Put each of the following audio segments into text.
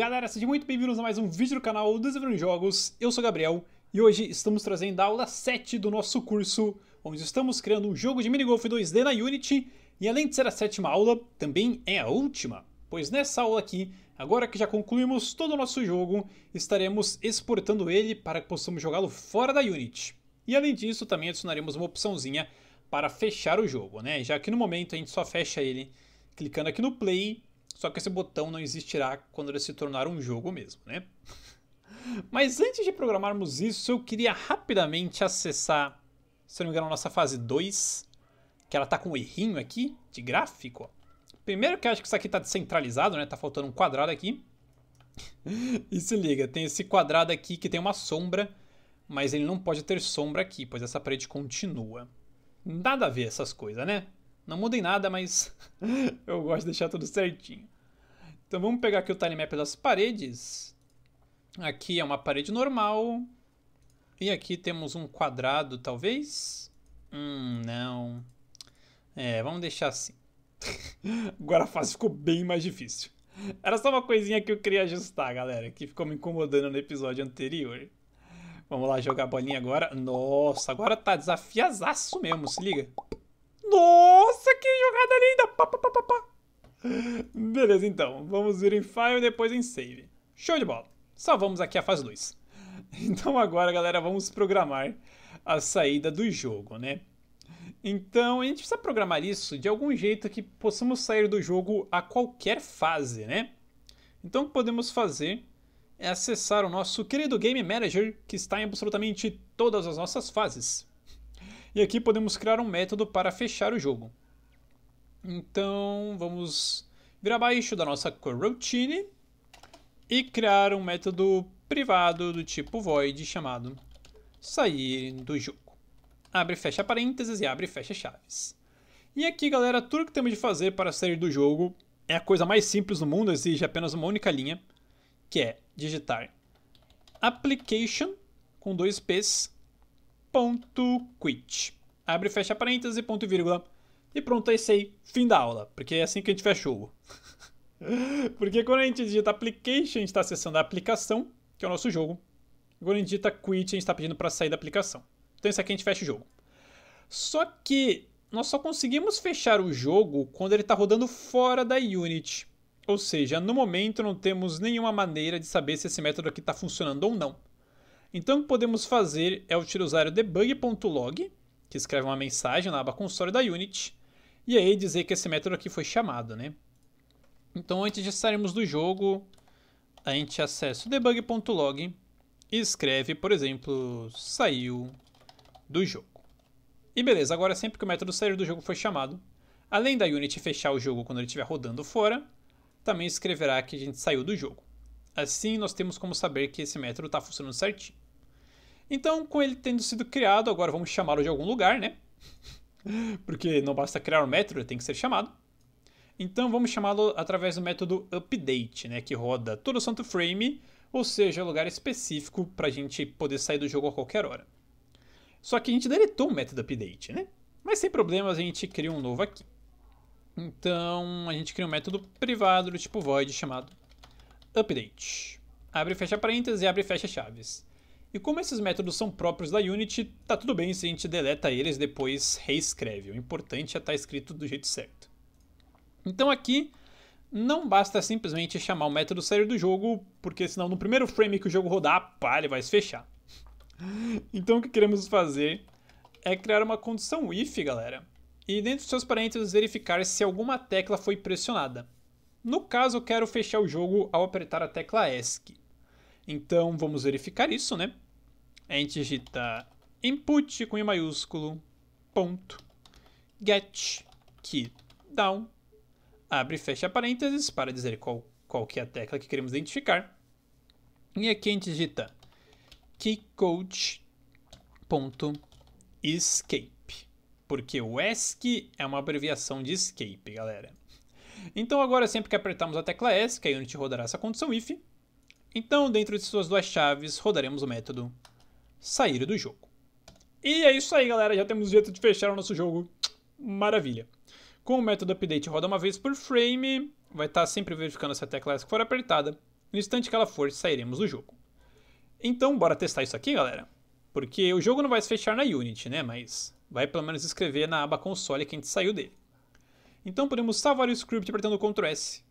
Galera, sejam muito bem-vindos a mais um vídeo do canal Desenvolvendo Jogos, eu sou Gabriel e hoje estamos trazendo a aula 7 do nosso curso, onde estamos criando um jogo de minigolf 2D na Unity e além de ser a sétima aula, também é a última, pois nessa aula aqui, agora que já concluímos todo o nosso jogo, estaremos exportando ele para que possamos jogá-lo fora da Unity. E além disso, também adicionaremos uma opçãozinha para fechar o jogo, né? Já que no momento a gente só fecha ele clicando aqui no play só que esse botão não existirá quando ele se tornar um jogo mesmo, né? Mas antes de programarmos isso, eu queria rapidamente acessar, se não me engano, a nossa fase 2, que ela tá com um errinho aqui de gráfico. Primeiro que eu acho que isso aqui tá descentralizado, né? Tá faltando um quadrado aqui. e se liga, tem esse quadrado aqui que tem uma sombra, mas ele não pode ter sombra aqui, pois essa parede continua. Nada a ver essas coisas, né? Não muda em nada, mas eu gosto de deixar tudo certinho. Então vamos pegar aqui o tilemap das paredes. Aqui é uma parede normal. E aqui temos um quadrado, talvez? Hum, não. É, vamos deixar assim. Agora a fase ficou bem mais difícil. Era só uma coisinha que eu queria ajustar, galera, que ficou me incomodando no episódio anterior. Vamos lá jogar a bolinha agora. Nossa, agora tá desafiazaço mesmo, se liga. Nossa, que jogada linda! Pá, pá, pá, pá, Beleza, então. Vamos vir em File e depois em Save. Show de bola. Salvamos aqui a fase luz. Então agora, galera, vamos programar a saída do jogo, né? Então, a gente precisa programar isso de algum jeito que possamos sair do jogo a qualquer fase, né? Então, o que podemos fazer é acessar o nosso querido Game Manager, que está em absolutamente todas as nossas fases. E aqui podemos criar um método para fechar o jogo. Então vamos vir abaixo da nossa coroutine e criar um método privado do tipo void chamado sair do jogo. Abre e fecha parênteses e abre e fecha chaves. E aqui galera, tudo que temos de fazer para sair do jogo é a coisa mais simples do mundo, exige apenas uma única linha, que é digitar application com dois P's ponto quit. Abre e fecha parênteses ponto e vírgula. E pronto, esse é aí, fim da aula, porque é assim que a gente fechou. porque quando a gente digita application, a gente está acessando a aplicação, que é o nosso jogo. quando a gente digita quit, a gente está pedindo para sair da aplicação. Então isso aqui a gente fecha o jogo. Só que nós só conseguimos fechar o jogo quando ele está rodando fora da Unity. Ou seja, no momento não temos nenhuma maneira de saber se esse método aqui está funcionando ou não. Então o que podemos fazer é utilizar o debug.log, que escreve uma mensagem na aba console da Unity, e aí dizer que esse método aqui foi chamado, né? Então antes de sairmos do jogo, a gente acessa o debug.log e escreve, por exemplo, saiu do jogo. E beleza, agora sempre que o método sair do jogo foi chamado, além da Unity fechar o jogo quando ele estiver rodando fora, também escreverá que a gente saiu do jogo. Assim nós temos como saber que esse método está funcionando certinho. Então, com ele tendo sido criado, agora vamos chamá-lo de algum lugar, né? Porque não basta criar um método, tem que ser chamado. Então vamos chamá-lo através do método update, né, que roda todo o santo frame, ou seja, lugar específico para a gente poder sair do jogo a qualquer hora. Só que a gente deletou o método update, né? Mas sem problemas a gente cria um novo aqui. Então a gente cria um método privado do tipo void chamado update. Abre e fecha parênteses e abre e fecha chaves. E como esses métodos são próprios da Unity, tá tudo bem se a gente deleta eles depois reescreve. O importante é estar tá escrito do jeito certo. Então aqui não basta simplesmente chamar o método sair do jogo, porque senão no primeiro frame que o jogo rodar, pá, ele vai se fechar. Então o que queremos fazer é criar uma condição if, galera, e dentro dos seus parênteses verificar se alguma tecla foi pressionada. No caso, eu quero fechar o jogo ao apertar a tecla ESC. Então vamos verificar isso, né? a gente digita input com i maiúsculo, ponto, get, key, down, abre e fecha parênteses para dizer qual, qual que é a tecla que queremos identificar. E aqui a gente digita keycode.escape, porque o ESC é uma abreviação de escape, galera. Então agora sempre que apertarmos a tecla ESC, a Unity rodará essa condição if. Então dentro de suas duas chaves, rodaremos o método sair do jogo. E é isso aí, galera. Já temos jeito de fechar o nosso jogo. Maravilha. Com o método update roda uma vez por frame, vai estar tá sempre verificando se a tecla S for apertada. No instante que ela for, sairemos do jogo. Então, bora testar isso aqui, galera. Porque o jogo não vai se fechar na Unity, né? Mas vai pelo menos escrever na aba console que a gente saiu dele. Então podemos salvar o script apertando Ctrl S.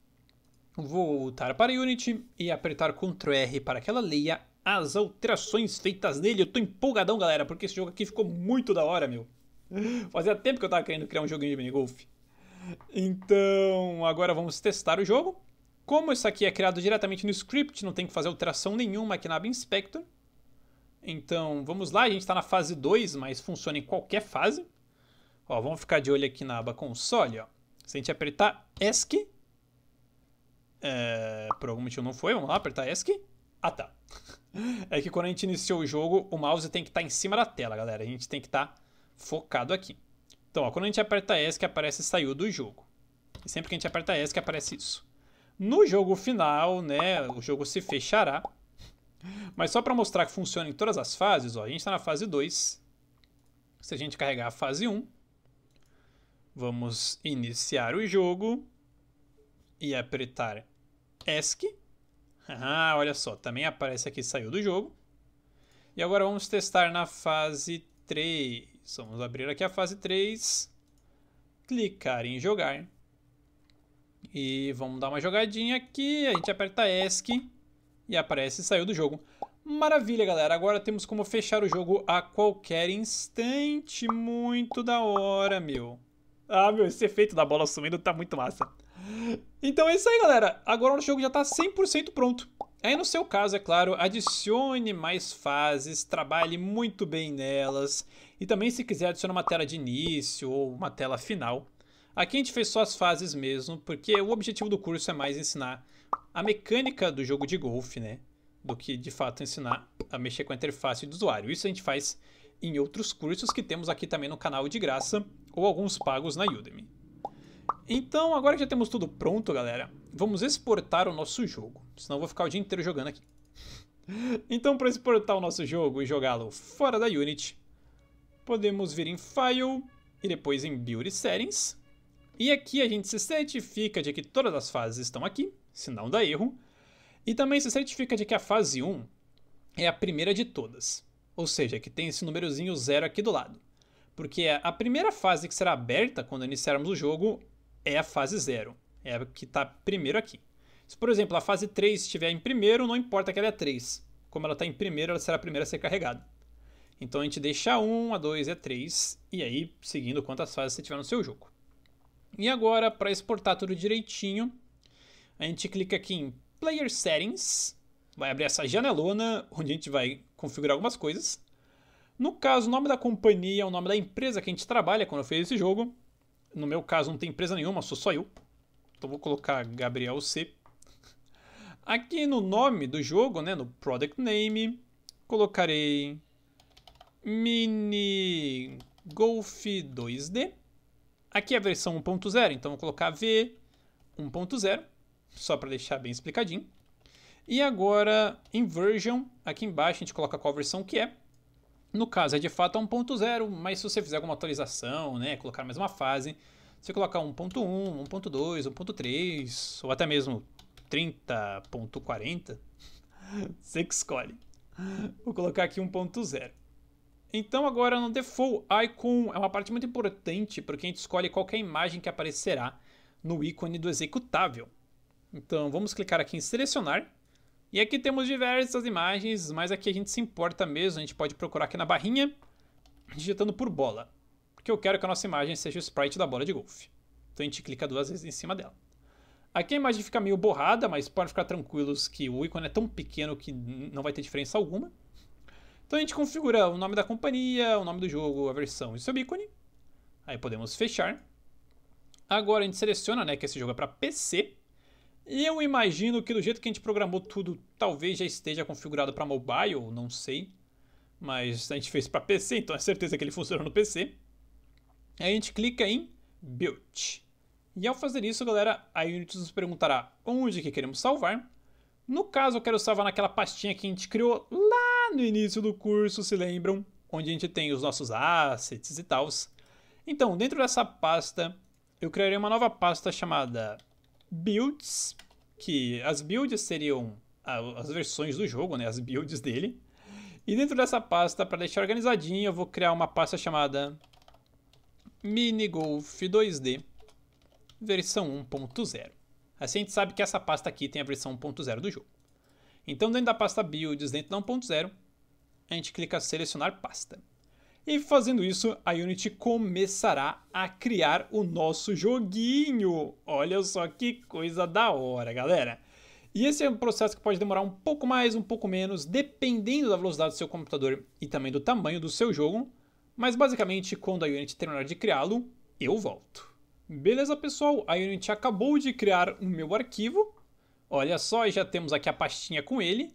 Vou voltar para Unity e apertar Ctrl R para que ela leia as alterações feitas nele. Eu tô empolgadão, galera, porque esse jogo aqui ficou muito da hora, meu. Fazia tempo que eu tava querendo criar um joguinho de minigolf. Então, agora vamos testar o jogo. Como isso aqui é criado diretamente no script, não tem que fazer alteração nenhuma aqui na Inspector. Então, vamos lá, a gente está na fase 2, mas funciona em qualquer fase. Ó, vamos ficar de olho aqui na aba console, ó. Se a gente apertar ESC, é, por algum motivo não foi, vamos lá, apertar ESC. Ah, tá. É que quando a gente iniciou o jogo, o mouse tem que estar tá em cima da tela, galera. A gente tem que estar tá focado aqui. Então, ó, quando a gente aperta ESC, aparece saiu do jogo. E sempre que a gente aperta ESC, aparece isso. No jogo final, né, o jogo se fechará. Mas só para mostrar que funciona em todas as fases, ó, a gente está na fase 2. Se a gente carregar a fase 1, vamos iniciar o jogo e apertar ESC. Ah, olha só, também aparece aqui saiu do jogo. E agora vamos testar na fase 3. Vamos abrir aqui a fase 3. Clicar em jogar. E vamos dar uma jogadinha aqui. A gente aperta ESC e aparece saiu do jogo. Maravilha, galera. Agora temos como fechar o jogo a qualquer instante. Muito da hora, meu. Ah, meu, esse efeito da bola sumindo tá muito massa. Então é isso aí, galera. Agora o jogo já está 100% pronto. Aí no seu caso, é claro, adicione mais fases, trabalhe muito bem nelas. E também se quiser adicionar uma tela de início ou uma tela final. Aqui a gente fez só as fases mesmo, porque o objetivo do curso é mais ensinar a mecânica do jogo de golfe, né? Do que de fato ensinar a mexer com a interface do usuário. Isso a gente faz em outros cursos que temos aqui também no canal de graça ou alguns pagos na Udemy. Então, agora que já temos tudo pronto, galera, vamos exportar o nosso jogo. Senão eu vou ficar o dia inteiro jogando aqui. então, para exportar o nosso jogo e jogá-lo fora da Unity, podemos vir em File e depois em Build Settings. E aqui a gente se certifica de que todas as fases estão aqui, se não dá erro. E também se certifica de que a fase 1 é a primeira de todas. Ou seja, que tem esse númerozinho zero aqui do lado. Porque é a primeira fase que será aberta quando iniciarmos o jogo é a fase 0, é a que está primeiro aqui. Se, por exemplo, a fase 3 estiver em primeiro, não importa que ela é 3. Como ela está em primeiro, ela será a primeira a ser carregada. Então a gente deixa a 1, a 2 e a 3, e aí seguindo quantas fases você tiver no seu jogo. E agora, para exportar tudo direitinho, a gente clica aqui em Player Settings, vai abrir essa janelona onde a gente vai configurar algumas coisas. No caso, o nome da companhia é o nome da empresa que a gente trabalha quando fez esse jogo. No meu caso, não tem empresa nenhuma, sou só eu. Então vou colocar Gabriel C. Aqui no nome do jogo, né, no Product Name, colocarei Mini Golf 2D. Aqui é a versão 1.0, então vou colocar V 1.0, só para deixar bem explicadinho. E agora, em version, aqui embaixo a gente coloca qual versão que é. No caso, é de fato 1.0, mas se você fizer alguma atualização, né, colocar mais uma fase, você colocar 1.1, 1.2, 1.3, ou até mesmo 30.40, você que escolhe. Vou colocar aqui 1.0. Então agora no Default Icon é uma parte muito importante porque a gente escolhe qualquer imagem que aparecerá no ícone do executável. Então vamos clicar aqui em selecionar e aqui temos diversas imagens, mas aqui a gente se importa mesmo, a gente pode procurar aqui na barrinha, digitando por bola. Porque eu quero que a nossa imagem seja o sprite da bola de golfe. Então a gente clica duas vezes em cima dela. Aqui a imagem fica meio borrada, mas podem ficar tranquilos que o ícone é tão pequeno que não vai ter diferença alguma. Então a gente configura o nome da companhia, o nome do jogo, a versão e o seu ícone. Aí podemos fechar. Agora a gente seleciona né, que esse jogo é para PC. E eu imagino que do jeito que a gente programou tudo, talvez já esteja configurado para mobile, não sei. Mas a gente fez para PC, então é certeza que ele funciona no PC. a gente clica em Build. E ao fazer isso, galera, a Unity nos perguntará onde que queremos salvar. No caso, eu quero salvar naquela pastinha que a gente criou lá no início do curso, se lembram? Onde a gente tem os nossos assets e tals. Então, dentro dessa pasta, eu criarei uma nova pasta chamada builds, que as builds seriam as versões do jogo, né, as builds dele. E dentro dessa pasta, para deixar organizadinho, eu vou criar uma pasta chamada Minigolf 2D versão 1.0. Assim a gente sabe que essa pasta aqui tem a versão 1.0 do jogo. Então dentro da pasta builds, dentro da 1.0, a gente clica selecionar pasta. E fazendo isso, a Unity começará a criar o nosso joguinho. Olha só que coisa da hora, galera. E esse é um processo que pode demorar um pouco mais, um pouco menos, dependendo da velocidade do seu computador e também do tamanho do seu jogo. Mas basicamente, quando a Unity terminar de criá-lo, eu volto. Beleza, pessoal? A Unity acabou de criar o meu arquivo. Olha só, já temos aqui a pastinha com ele.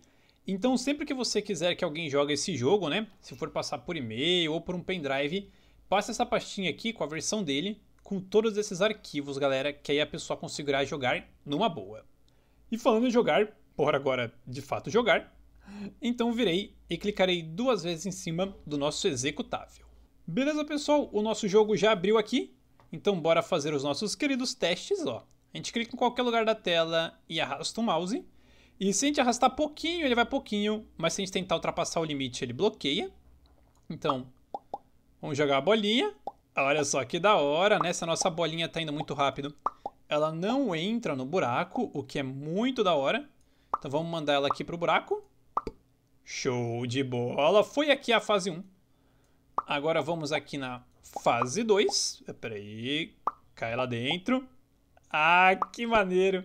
Então, sempre que você quiser que alguém jogue esse jogo, né? Se for passar por e-mail ou por um pendrive, passe essa pastinha aqui com a versão dele, com todos esses arquivos, galera, que aí a pessoa conseguirá jogar numa boa. E falando em jogar, bora agora de fato jogar, então virei e clicarei duas vezes em cima do nosso executável. Beleza, pessoal? O nosso jogo já abriu aqui, então bora fazer os nossos queridos testes, ó. A gente clica em qualquer lugar da tela e arrasta o mouse e se a gente arrastar pouquinho, ele vai pouquinho, mas se a gente tentar ultrapassar o limite, ele bloqueia. Então, vamos jogar a bolinha. Olha só que da hora, né? Se a nossa bolinha tá indo muito rápido, ela não entra no buraco, o que é muito da hora. Então vamos mandar ela aqui pro buraco. Show de bola! Foi aqui a fase 1. Agora vamos aqui na fase 2. Peraí, cai lá dentro. Ah, que maneiro!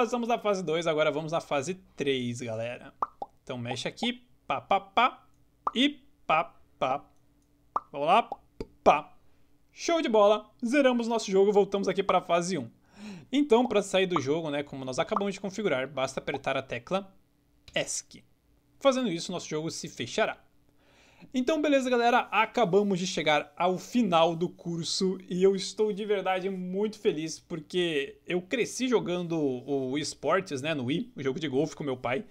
Passamos da fase 2, agora vamos na fase 3, galera. Então mexe aqui, pá, pá, pá, e pá, pá. Vamos lá, pá. Show de bola, zeramos nosso jogo, voltamos aqui para a fase 1. Então, para sair do jogo, né, como nós acabamos de configurar, basta apertar a tecla ESC. Fazendo isso, nosso jogo se fechará. Então, beleza, galera? Acabamos de chegar ao final do curso e eu estou de verdade muito feliz porque eu cresci jogando o esportes, né, no Wii, o jogo de golfe com meu pai.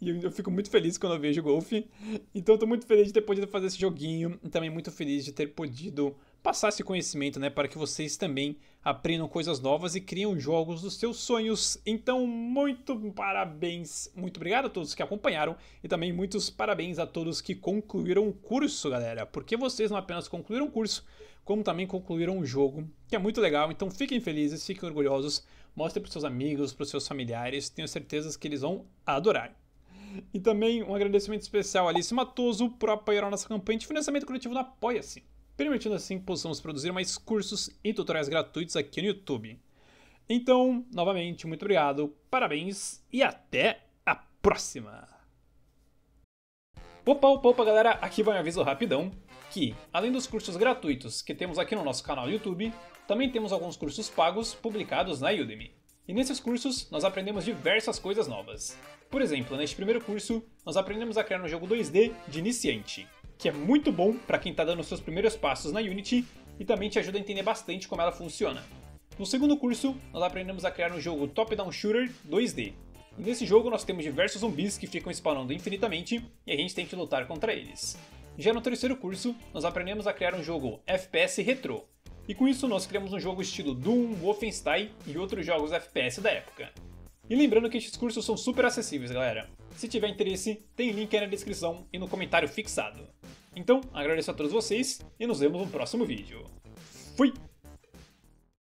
E eu fico muito feliz quando eu vejo golfe. Então, estou muito feliz de ter podido fazer esse joguinho e também muito feliz de ter podido passar esse conhecimento, né, para que vocês também aprendam coisas novas e criem jogos dos seus sonhos. Então, muito parabéns, muito obrigado a todos que acompanharam e também muitos parabéns a todos que concluíram o curso, galera, porque vocês não apenas concluíram o curso, como também concluíram um jogo, que é muito legal. Então, fiquem felizes, fiquem orgulhosos, mostrem para seus amigos, para seus familiares, tenho certeza que eles vão adorar. E também um agradecimento especial a Alice Matoso por apoiar a nossa campanha de financiamento coletivo no Apoia-se permitindo assim que possamos produzir mais cursos e tutoriais gratuitos aqui no YouTube. Então, novamente, muito obrigado, parabéns e até a próxima! Opa, opa, opa, galera! Aqui vai um aviso rapidão que, além dos cursos gratuitos que temos aqui no nosso canal do YouTube, também temos alguns cursos pagos publicados na Udemy. E nesses cursos, nós aprendemos diversas coisas novas. Por exemplo, neste primeiro curso, nós aprendemos a criar um jogo 2D de iniciante que é muito bom para quem está dando seus primeiros passos na Unity e também te ajuda a entender bastante como ela funciona. No segundo curso, nós aprendemos a criar um jogo top-down shooter 2D. E nesse jogo nós temos diversos zumbis que ficam spawnando infinitamente e a gente tem que lutar contra eles. Já no terceiro curso, nós aprendemos a criar um jogo FPS retrô. E com isso nós criamos um jogo estilo Doom, Wolfenstein e outros jogos FPS da época. E lembrando que estes cursos são super acessíveis, galera. Se tiver interesse, tem link aí na descrição e no comentário fixado. Então, agradeço a todos vocês e nos vemos no próximo vídeo. Fui!